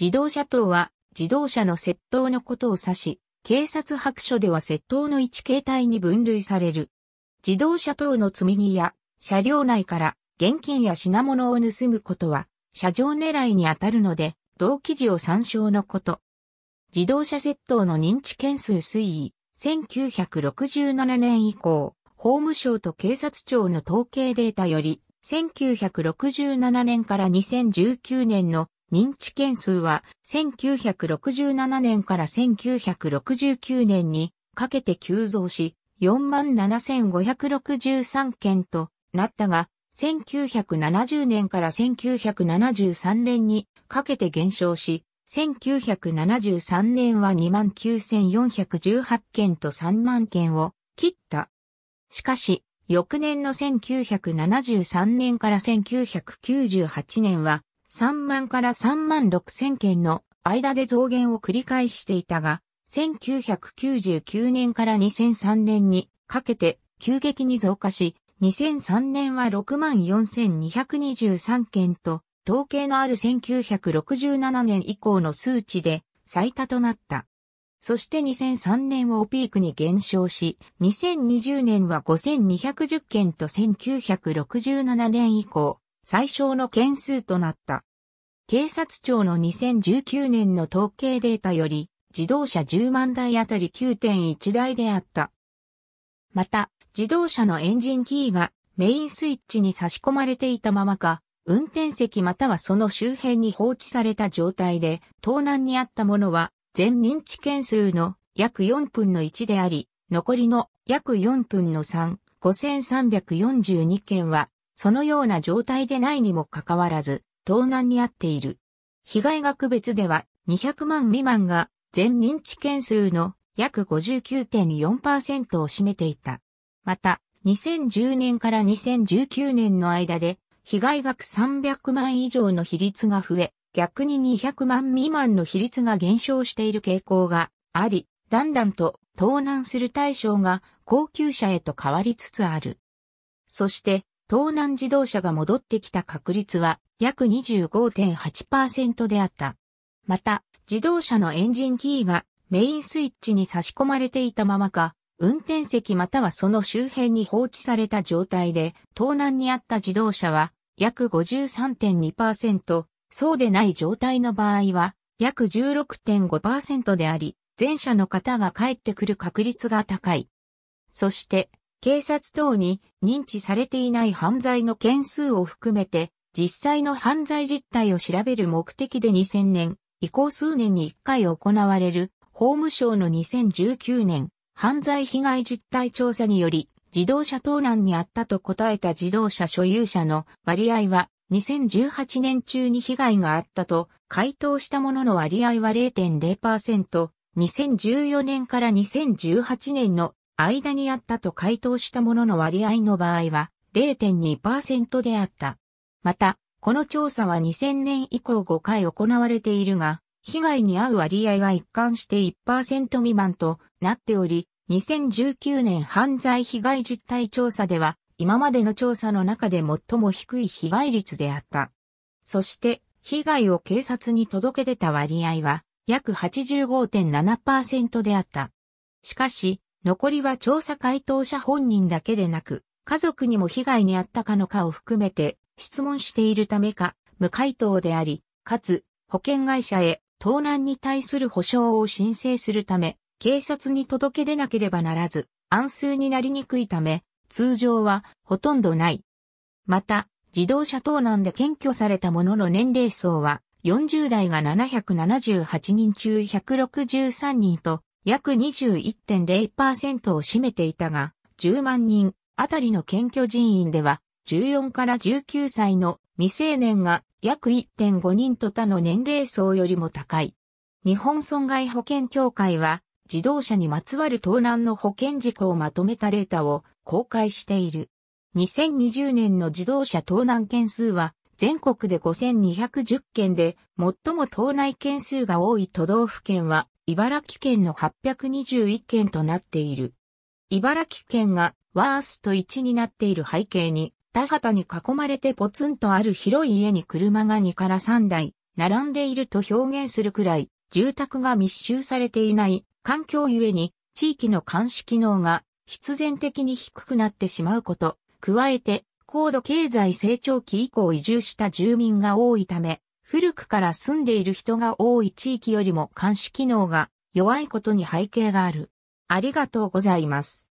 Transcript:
自動車等は自動車の窃盗のことを指し、警察白書では窃盗の一形態に分類される。自動車等の積み荷や車両内から現金や品物を盗むことは車上狙いに当たるので、同記事を参照のこと。自動車窃盗の認知件数推移、1967年以降、法務省と警察庁の統計データより、1967年から2019年の認知件数は1967年から1969年にかけて急増し、47,563件となったが、1970年から1973年にかけて減少し、1973年は29,418件と3万件を切った。しかし、翌年の1973年から1998年は3万から3万6千件の間で増減を繰り返していたが、1999年から2003年にかけて急激に増加し、2003年は64,223件と、統計のある1967年以降の数値で最多となった。そして2003年をピークに減少し、2020年は5210件と1967年以降、最小の件数となった。警察庁の2019年の統計データより、自動車10万台あたり9.1台であった。また、自動車のエンジンキーがメインスイッチに差し込まれていたままか、運転席またはその周辺に放置された状態で、盗難にあったものは、全認知件数の約4分の1であり、残りの約4分の3、5342件はそのような状態でないにもかかわらず、盗難にあっている。被害額別では200万未満が全認知件数の約59.4%を占めていた。また、2010年から2019年の間で、被害額300万以上の比率が増え、逆に200万未満の比率が減少している傾向があり、だんだんと盗難する対象が高級車へと変わりつつある。そして、東南自動車が戻ってきた確率は約25.8%であった。また、自動車のエンジンキーがメインスイッチに差し込まれていたままか、運転席またはその周辺に放置された状態で、盗難にあった自動車は約53.2%、そうでない状態の場合は約16.5%であり、前者の方が帰ってくる確率が高い。そして、警察等に認知されていない犯罪の件数を含めて、実際の犯罪実態を調べる目的で2000年、以降数年に1回行われる、法務省の2019年、犯罪被害実態調査により、自動車盗難にあったと答えた自動車所有者の割合は、2018年中に被害があったと回答したものの割合は0.0%、2014年から2018年の間にあったと回答したものの割合の場合は0.2%であった。また、この調査は2000年以降5回行われているが、被害に遭う割合は一貫して1%未満となっており、2019年犯罪被害実態調査では、今までの調査の中で最も低い被害率であった。そして、被害を警察に届け出た割合は、約85.7%であった。しかし、残りは調査回答者本人だけでなく、家族にも被害に遭ったかのかを含めて質問しているためか、無回答であり、かつ、保険会社へ盗難に対する保証を申請するため、警察に届け出なければならず、安数になりにくいため、通常はほとんどない。また、自動車盗難で検挙されたものの年齢層は、40代が778人中163人と約21.0%を占めていたが、10万人あたりの検挙人員では、14から19歳の未成年が約1.5人と他の年齢層よりも高い。日本損害保険協会は、自動車にまつわる盗難の保険事故をまとめたデータを公開している。2020年の自動車盗難件数は全国で5210件で最も盗難件数が多い都道府県は茨城県の821件となっている。茨城県がワースト1になっている背景に、田畑に囲まれてポツンとある広い家に車が2から3台、並んでいると表現するくらい、住宅が密集されていない環境ゆえに、地域の監視機能が必然的に低くなってしまうこと、加えて、高度経済成長期以降移住した住民が多いため、古くから住んでいる人が多い地域よりも監視機能が弱いことに背景がある。ありがとうございます。